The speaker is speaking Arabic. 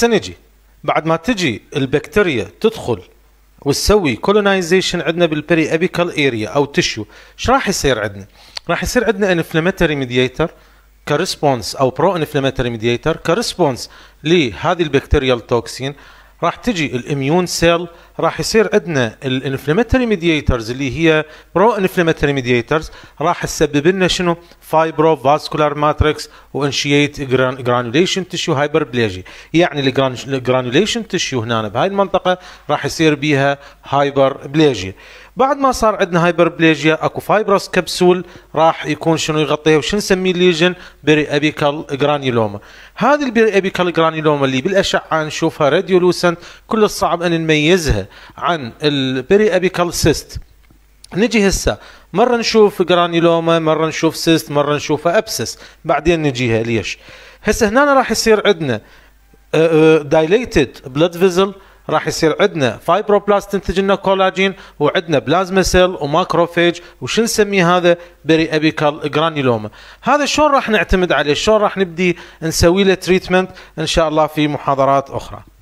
سنجي بعد ما تجي البكتيريا تدخل وتسوي كولونايزيشن عندنا بالبري ابيكال اريا او تشو ايش راح يصير عندنا راح يصير عندنا انفلاماتوري ميديتر كريسبونس او برو انفلاماتوري ميديتر كريسبونس لهذه البكتيريال توكسين راح تجي الاميون سيل راح يصير عندنا الانفلاماتوري ميدييترز اللي هي برو انفلاماتوري ميدييترز راح تسبب لنا شنو فايبرو فاسكولار ماتريكس وانشيت جرانوليشن تشيو هايبربليجي يعني الجرانوليشن تشيو هنا بهاي المنطقه راح يصير بيها هايبر بليجيا بعد ما صار عندنا هايبر بليجيا اكو فايبروس كبسول راح يكون شنو يغطيها وش نسميه الليجن بري ابيكال جرانيلوما هذه البري ابيكال جرانيلوما اللي بالاشعه نشوفها راديولوسنت كل الصعب ان نميزها عن البري ابيكال سيست نجي هسه مره نشوف جرانيلوما مره نشوف سيست مره نشوف ابسس بعدين نجيها ليش هسه هنا راح يصير عندنا دايليتد بلاد فيزل راح يصير عندنا فايبروبلاست تنتج لنا كولاجين وعندنا بلازما سيل وماكروفيج وشو نسمي هذا بري ابيكال جرانيلوما هذا شلون راح نعتمد عليه شلون راح نبدي نسوي له تريتمنت ان شاء الله في محاضرات اخرى